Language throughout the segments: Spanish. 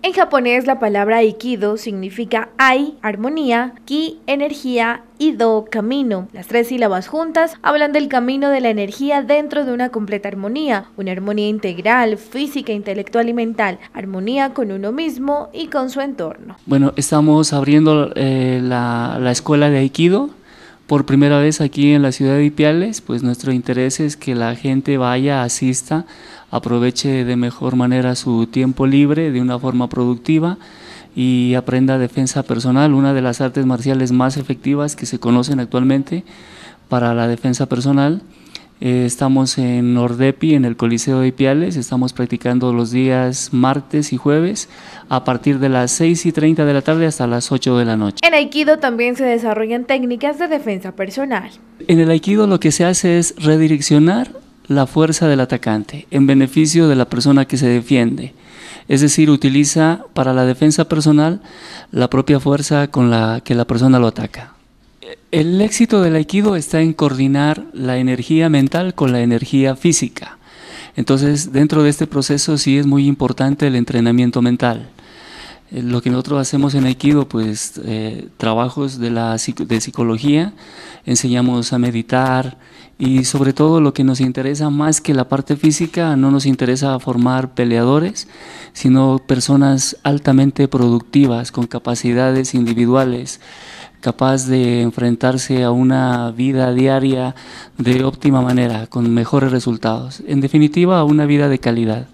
En japonés la palabra Aikido significa Ai, armonía, Ki, energía y Do, camino. Las tres sílabas juntas hablan del camino de la energía dentro de una completa armonía, una armonía integral, física, intelectual y mental, armonía con uno mismo y con su entorno. Bueno, estamos abriendo eh, la escuela de Aikido por primera vez aquí en la ciudad de Ipiales, pues nuestro interés es que la gente vaya, asista, aproveche de mejor manera su tiempo libre de una forma productiva y aprenda defensa personal, una de las artes marciales más efectivas que se conocen actualmente para la defensa personal. Eh, estamos en Nordepi, en el Coliseo de Ipiales. Estamos practicando los días martes y jueves a partir de las 6 y 30 de la tarde hasta las 8 de la noche. En Aikido también se desarrollan técnicas de defensa personal. En el Aikido lo que se hace es redireccionar la fuerza del atacante en beneficio de la persona que se defiende. Es decir, utiliza para la defensa personal la propia fuerza con la que la persona lo ataca. El éxito del aikido está en coordinar la energía mental con la energía física. Entonces, dentro de este proceso sí es muy importante el entrenamiento mental. Eh, lo que nosotros hacemos en aikido, pues eh, trabajos de, la, de psicología, enseñamos a meditar y sobre todo lo que nos interesa más que la parte física, no nos interesa formar peleadores, sino personas altamente productivas, con capacidades individuales capaz de enfrentarse a una vida diaria de óptima manera, con mejores resultados. En definitiva, a una vida de calidad.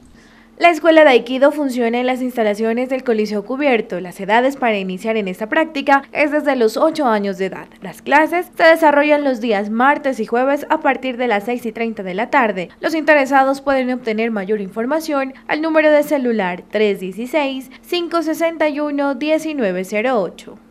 La escuela de Aikido funciona en las instalaciones del Coliseo Cubierto. Las edades para iniciar en esta práctica es desde los 8 años de edad. Las clases se desarrollan los días martes y jueves a partir de las 6 y 30 de la tarde. Los interesados pueden obtener mayor información al número de celular 316-561-1908.